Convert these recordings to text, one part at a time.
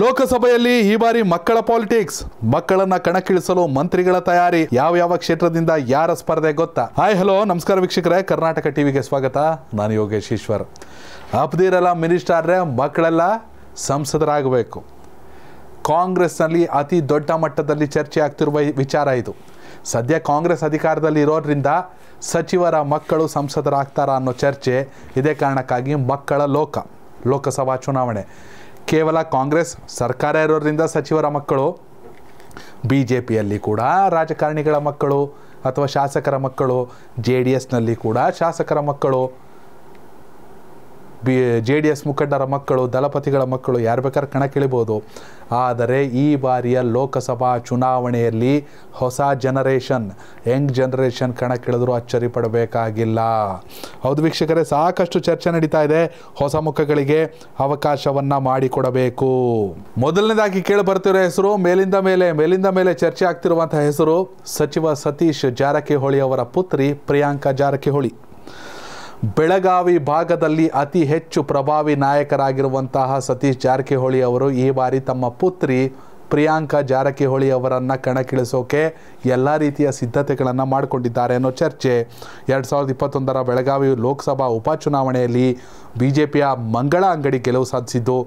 ಲೋಕಸಭೆಯಲ್ಲಿ ಈ ಬಾರಿ ಮಕ್ಕಳ ಪಾಲಿಟಿಕ್ಸ್ ಮಕ್ಕಳನ್ನ ಕಣಕ್ಕಿಳಿಸಲು ಮಂತ್ರಿಗಳ ತಯಾರಿ ಯಾವ ಯಾವ ಕ್ಷೇತ್ರದಿಂದ ಯಾರ ಸ್ಪರ್ಧೆ ಗೊತ್ತಾ ಹಾಯ್ ಹಲೋ ನಮಸ್ಕಾರ ವೀಕ್ಷಕರೇ ಕರ್ನಾಟಕ ಟಿವಿಗೆ ಸ್ವಾಗತ ನಾನು ಯೋಗೇಶ್ ಈಶ್ವರ್ ಅಪ್ದಿರಲ್ಲ ಮಿನಿಸ್ಟರ್ ಮಕ್ಕಳೆಲ್ಲ ಸಂಸದರಾಗಬೇಕು ಕಾಂಗ್ರೆಸ್ನಲ್ಲಿ ಅತಿ ದೊಡ್ಡ ಮಟ್ಟದಲ್ಲಿ ಚರ್ಚೆ ಆಗ್ತಿರುವ ವಿಚಾರ ಇದು ಸದ್ಯ ಕಾಂಗ್ರೆಸ್ ಅಧಿಕಾರದಲ್ಲಿ ಇರೋದ್ರಿಂದ ಸಚಿವರ ಮಕ್ಕಳು ಸಂಸದರಾಗ್ತಾರ ಅನ್ನೋ ಚರ್ಚೆ ಇದೇ ಕಾರಣಕ್ಕಾಗಿ ಮಕ್ಕಳ ಲೋಕ ಲೋಕಸಭಾ ಚುನಾವಣೆ ಕೇವಲ ಕಾಂಗ್ರೆಸ್ ಸರ್ಕಾರ ಇರೋದ್ರಿಂದ ಸಚಿವರ ಮಕ್ಕಳು ಬಿ ಜೆ ಪಿಯಲ್ಲಿ ಕೂಡ ರಾಜಕಾರಣಿಗಳ ಮಕ್ಕಳು ಅಥವಾ ಶಾಸಕರ ಮಕ್ಕಳು ಜೆ ಡಿ ಎಸ್ನಲ್ಲಿ ಕೂಡ ಶಾಸಕರ ಮಕ್ಕಳು ಬಿ ಜೆ ಡಿ ಎಸ್ ಮುಖಂಡರ ಮಕ್ಕಳು ದಳಪತಿಗಳ ಮಕ್ಕಳು ಯಾರು ಬೇಕಾದ್ರೂ ಕಣಕ್ಕಿಳಿಬೋದು ಆದರೆ ಈ ಬಾರಿಯ ಲೋಕಸಭಾ ಚುನಾವಣೆಯಲ್ಲಿ ಹೊಸ ಜನರೇಷನ್ ಯಂಗ್ ಜನರೇಷನ್ ಕಣಕ್ಕಿಳಿದ್ರೂ ಅಚ್ಚರಿ ಪಡಬೇಕಾಗಿಲ್ಲ ಹೌದು ವೀಕ್ಷಕರೇ ಸಾಕಷ್ಟು ಚರ್ಚೆ ನಡೀತಾ ಇದೆ ಹೊಸ ಮುಖಗಳಿಗೆ ಅವಕಾಶವನ್ನು ಮಾಡಿಕೊಡಬೇಕು ಮೊದಲನೇದಾಗಿ ಕೇಳಿ ಬರ್ತಿರೋ ಹೆಸರು ಮೇಲಿಂದ ಮೇಲೆ ಮೇಲಿಂದ ಮೇಲೆ ಚರ್ಚೆ ಆಗ್ತಿರುವಂತಹ ಹೆಸರು ಸಚಿವ ಸತೀಶ್ ಜಾರಕಿಹೊಳಿ ಅವರ ಪುತ್ರಿ ಪ್ರಿಯಾಂಕಾ ಜಾರಕಿಹೊಳಿ ಬೆಳಗಾವಿ ಭಾಗದಲ್ಲಿ ಅತಿ ಹೆಚ್ಚು ಪ್ರಭಾವಿ ನಾಯಕರಾಗಿರುವಂತಹ ಸತೀಶ್ ಜಾರಕಿಹೊಳಿ ಅವರು ಈ ಬಾರಿ ತಮ್ಮ ಪುತ್ರಿ ಪ್ರಿಯಾಂಕಾ ಜಾರಕಿಹೊಳಿ ಅವರನ್ನು ಕಣಕ್ಕಿಳಿಸೋಕೆ ಎಲ್ಲ ರೀತಿಯ ಸಿದ್ಧತೆಗಳನ್ನು ಮಾಡಿಕೊಂಡಿದ್ದಾರೆ ಅನ್ನೋ ಚರ್ಚೆ ಎರಡು ಸಾವಿರದ ಇಪ್ಪತ್ತೊಂದರ ಬೆಳಗಾವಿ ಲೋಕಸಭಾ ಉಪಚುನಾವಣೆಯಲ್ಲಿ ಬಿ ಜೆ ಪಿಯ ಮಂಗಳ ಅಂಗಡಿ ಗೆಲುವು ಸಾಧಿಸಿದ್ದು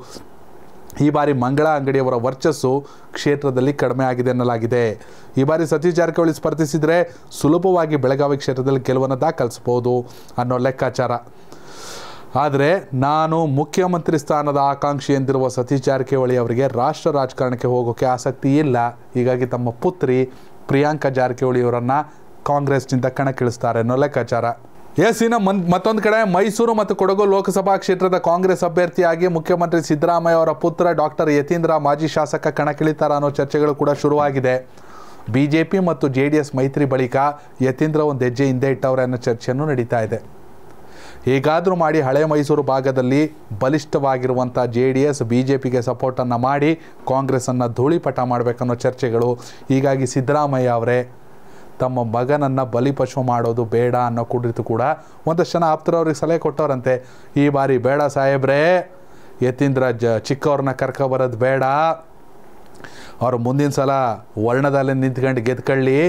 ಈ ಬಾರಿ ಮಂಗಳ ಅಂಗಡಿಯವರ ವರ್ಚಸ್ಸು ಕ್ಷೇತ್ರದಲ್ಲಿ ಕಡಿಮೆ ಆಗಿದೆ ಎನ್ನಲಾಗಿದೆ ಈ ಬಾರಿ ಸತೀಶ್ ಜಾರಕಿಹೊಳಿ ಸ್ಪರ್ಧಿಸಿದರೆ ಸುಲಭವಾಗಿ ಬೆಳಗಾವಿ ಕ್ಷೇತ್ರದಲ್ಲಿ ಗೆಲುವನ್ನು ದಾಖಲಿಸಬಹುದು ಅನ್ನೋ ಲೆಕ್ಕಾಚಾರ ಆದರೆ ನಾನು ಮುಖ್ಯಮಂತ್ರಿ ಸ್ಥಾನದ ಆಕಾಂಕ್ಷಿ ಎಂದಿರುವ ಸತೀಶ್ ಜಾರಕಿಹೊಳಿ ಅವರಿಗೆ ರಾಷ್ಟ್ರ ರಾಜಕಾರಣಕ್ಕೆ ಹೋಗೋಕ್ಕೆ ಆಸಕ್ತಿ ಇಲ್ಲ ಹೀಗಾಗಿ ತಮ್ಮ ಪುತ್ರಿ ಪ್ರಿಯಾಂಕಾ ಅವರನ್ನು ಕಾಂಗ್ರೆಸ್ನಿಂದ ಕಣಕ್ಕಿಳಿಸ್ತಾರೆ ಅನ್ನೋ ಲೆಕ್ಕಾಚಾರ ಎಸ್ ಇನ್ನು ಮತ್ತೊಂದು ಕಡೆ ಮೈಸೂರು ಮತ್ತು ಕೊಡಗು ಲೋಕಸಭಾ ಕ್ಷೇತ್ರದ ಕಾಂಗ್ರೆಸ್ ಅಭ್ಯರ್ಥಿಯಾಗಿ ಮುಖ್ಯಮಂತ್ರಿ ಸಿದ್ದರಾಮಯ್ಯ ಅವರ ಪುತ್ರ ಡಾಕ್ಟರ್ ಯತೀಂದ್ರ ಮಾಜಿ ಶಾಸಕ ಕಣಕ್ಕಿಳಿತಾರ ಅನ್ನೋ ಚರ್ಚೆಗಳು ಕೂಡ ಶುರುವಾಗಿದೆ ಬಿ ಜೆ ಪಿ ಮತ್ತು ಜೆ ಡಿ ಎಸ್ ಮೈತ್ರಿ ಬಳಿಕ ಯತೀಂದ್ರ ಒಂದು ಹೆಜ್ಜೆ ಹಿಂದೆ ಇಟ್ಟವ್ರೆ ಅನ್ನೋ ಚರ್ಚೆಯನ್ನು ನಡೀತಾ ಇದೆ ಹೇಗಾದರೂ ಮಾಡಿ ಹಳೆ ಮೈಸೂರು ಭಾಗದಲ್ಲಿ ಬಲಿಷ್ಠವಾಗಿರುವಂಥ J D S B J ಪಿಗೆ ಸಪೋರ್ಟನ್ನು ಮಾಡಿ ಕಾಂಗ್ರೆಸ್ಸನ್ನು ಧೂಳಿಪಟ ಮಾಡಬೇಕನ್ನೋ ಚರ್ಚೆಗಳು ಹೀಗಾಗಿ ಸಿದ್ದರಾಮಯ್ಯ ಅವರೇ ತಮ್ಮ ಮಗನನ್ನು ಬಲಿಪಶು ಮಾಡೋದು ಬೇಡ ಅನ್ನೋ ಕುಡಿತು ಕೂಡ ಒಂದಷ್ಟು ಜನ ಆಪ್ತರವ್ರಿಗೆ ಸಲಹೆ ಕೊಟ್ಟವರಂತೆ ಈ ಬಾರಿ ಬೇಡ ಸಾಹೇಬ್ರೆ ಯತೀಂದ್ರ ಜ ಚಿಕ್ಕವ್ರನ್ನ ಬರೋದು ಬೇಡ ಅವರು ಮುಂದಿನ ಸಲ ವರ್ಣದಲ್ಲಿ ನಿಂತ್ಕೊಂಡು ಗೆದ್ಕೊಳ್ಳಿ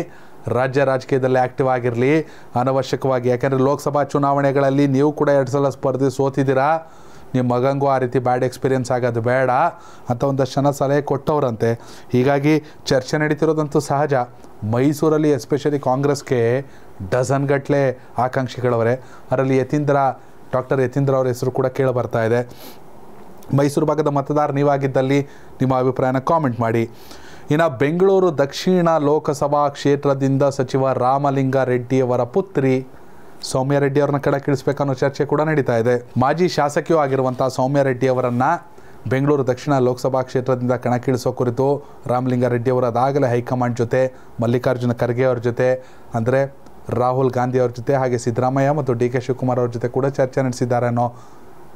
ರಾಜ್ಯ ರಾಜಕೀಯದಲ್ಲಿ ಆ್ಯಕ್ಟಿವ್ ಆಗಿರಲಿ ಅನವಶ್ಯಕವಾಗಿ ಯಾಕೆಂದರೆ ಲೋಕಸಭಾ ಚುನಾವಣೆಗಳಲ್ಲಿ ನೀವು ಕೂಡ ಎರಡು ಸಲ ಸ್ಪರ್ಧೆ ಸೋತಿದ್ದೀರಾ ನಿಮ್ಮ ಮಗಂಗೂ ಆ ರೀತಿ ಬ್ಯಾಡ್ ಎಕ್ಸ್ಪೀರಿಯೆನ್ಸ್ ಆಗೋದು ಬೇಡ ಅಂತ ಒಂದಷ್ಟು ಜನ ಸಲಹೆ ಕೊಟ್ಟವ್ರಂತೆ ಹೀಗಾಗಿ ಚರ್ಚೆ ನಡೀತಿರೋದಂತೂ ಸಹಜ ಮೈಸೂರಲ್ಲಿ ಎಸ್ಪೆಷಲಿ ಕಾಂಗ್ರೆಸ್ಗೆ ಡಜನ್ ಗಟ್ಟಲೆ ಆಕಾಂಕ್ಷಿಗಳವರೇ ಅದರಲ್ಲಿ ಯತೀಂದ್ರ ಡಾಕ್ಟರ್ ಯತೀಂದ್ರ ಅವರ ಹೆಸರು ಕೂಡ ಕೇಳಿ ಬರ್ತಾ ಇದೆ ಮೈಸೂರು ಭಾಗದ ಮತದಾರ ನೀವಾಗಿದ್ದಲ್ಲಿ ನಿಮ್ಮ ಅಭಿಪ್ರಾಯನ ಕಾಮೆಂಟ್ ಮಾಡಿ ಇನ್ನು ಬೆಂಗಳೂರು ದಕ್ಷಿಣ ಲೋಕಸಭಾ ಕ್ಷೇತ್ರದಿಂದ ಸಚಿವ ರಾಮಲಿಂಗಾರೆಡ್ಡಿಯವರ ಪುತ್ರಿ ಸೌಮ್ಯ ರೆಡ್ಡಿ ಅವ್ರನ್ನ ಕಡಕ್ಕಿಳಿಸಬೇಕನ್ನೋ ಚರ್ಚೆ ಕೂಡ ನಡೀತಾ ಇದೆ ಮಾಜಿ ಶಾಸಕಿಯೂ ಆಗಿರುವಂಥ ಸೌಮ್ಯ ರೆಡ್ಡಿ ಅವರನ್ನು ಬೆಂಗಳೂರು ದಕ್ಷಿಣ ಲೋಕಸಭಾ ಕ್ಷೇತ್ರದಿಂದ ಕಣಕ್ಕಿಳಿಸೋ ಕುರಿತು ರಾಮಲಿಂಗಾರೆಡ್ಡಿ ಅವರು ಅದಾಗಲೇ ಹೈಕಮಾಂಡ್ ಜೊತೆ ಮಲ್ಲಿಕಾರ್ಜುನ ಖರ್ಗೆ ಅವರ ಜೊತೆ ಅಂದರೆ ರಾಹುಲ್ ಗಾಂಧಿ ಅವರ ಜೊತೆ ಹಾಗೆ ಸಿದ್ದರಾಮಯ್ಯ ಮತ್ತು ಡಿ ಕೆ ಶಿವಕುಮಾರ್ ಅವ್ರ ಜೊತೆ ಕೂಡ ಚರ್ಚೆ ನಡೆಸಿದ್ದಾರೆ ಅನ್ನೋ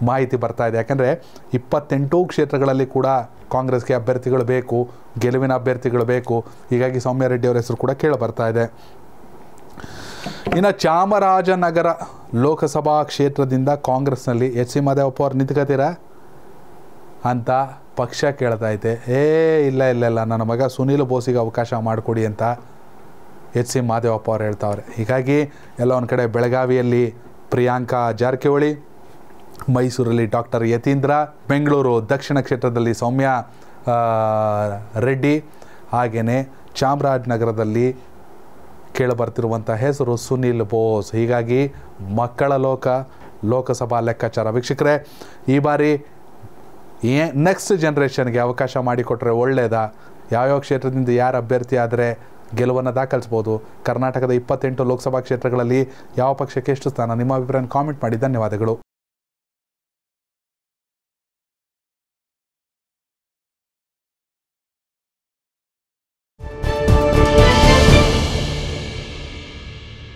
ಮಾಹಿತಿ ಬರ್ತಾ ಇದೆ ಯಾಕೆಂದರೆ ಇಪ್ಪತ್ತೆಂಟು ಕ್ಷೇತ್ರಗಳಲ್ಲಿ ಕೂಡ ಕಾಂಗ್ರೆಸ್ಗೆ ಅಭ್ಯರ್ಥಿಗಳು ಬೇಕು ಗೆಲುವಿನ ಅಭ್ಯರ್ಥಿಗಳು ಬೇಕು ಹೀಗಾಗಿ ಸೌಮ್ಯ ರೆಡ್ಡಿ ಅವರ ಹೆಸರು ಕೂಡ ಕೇಳಿ ಬರ್ತಾ ಇದೆ ಇನ್ನು ಚಾಮರಾಜನಗರ ಲೋಕಸಭಾ ಕ್ಷೇತ್ರದಿಂದ ಕಾಂಗ್ರೆಸ್ನಲ್ಲಿ ಎಚ್ ಸಿ ಮಾದೇವಪ್ಪ ಅವ್ರು ನಿಂತ್ಕೋತೀರ ಅಂತ ಪಕ್ಷ ಕೇಳ್ತಾ ಐತೆ ಏ ಇಲ್ಲ ಇಲ್ಲ ಇಲ್ಲ ನನ್ನ ಮಗ ಸುನೀಲ್ ಬೋಸಿಗೆ ಅವಕಾಶ ಮಾಡಿಕೊಡಿ ಅಂತ ಎಚ್ ಸಿ ಮಾದೇವಪ್ಪ ಅವ್ರು ಹೇಳ್ತಾವ್ರೆ ಹೀಗಾಗಿ ಎಲ್ಲ ಒಂದು ಕಡೆ ಬೆಳಗಾವಿಯಲ್ಲಿ ಪ್ರಿಯಾಂಕಾ ಜಾರಕಿಹೊಳಿ ಮೈಸೂರಲ್ಲಿ ಡಾಕ್ಟರ್ ಯತೀಂದ್ರ ಬೆಂಗಳೂರು ದಕ್ಷಿಣ ಕ್ಷೇತ್ರದಲ್ಲಿ ಸೌಮ್ಯ ರೆಡ್ಡಿ ಹಾಗೆಯೇ ಚಾಮರಾಜನಗರದಲ್ಲಿ ಕೇಳಿ ಬರ್ತಿರುವಂಥ ಹೆಸರು ಸುನಿಲ್ ಬೋಸ್ ಹೀಗಾಗಿ ಮಕ್ಕಳ ಲೋಕ ಲೋಕಸಭಾ ಲೆಕ್ಕಾಚಾರ ವೀಕ್ಷಕರೇ ಈ ಬಾರಿ ಏ ನೆಕ್ಸ್ಟ್ ಜನ್ರೇಷನ್ಗೆ ಅವಕಾಶ ಮಾಡಿಕೊಟ್ರೆ ಒಳ್ಳೆಯದ ಯಾವ್ಯಾವ ಕ್ಷೇತ್ರದಿಂದ ಯಾರು ಅಭ್ಯರ್ಥಿ ಆದರೆ ಗೆಲುವನ್ನು ದಾಖಲಿಸ್ಬೋದು ಕರ್ನಾಟಕದ ಇಪ್ಪತ್ತೆಂಟು ಲೋಕಸಭಾ ಕ್ಷೇತ್ರಗಳಲ್ಲಿ ಯಾವ ಪಕ್ಷಕ್ಕೆ ಎಷ್ಟು ಸ್ಥಾನ ನಿಮ್ಮ ಅಭಿಪ್ರಾಯ ಕಾಮೆಂಟ್ ಮಾಡಿ ಧನ್ಯವಾದಗಳು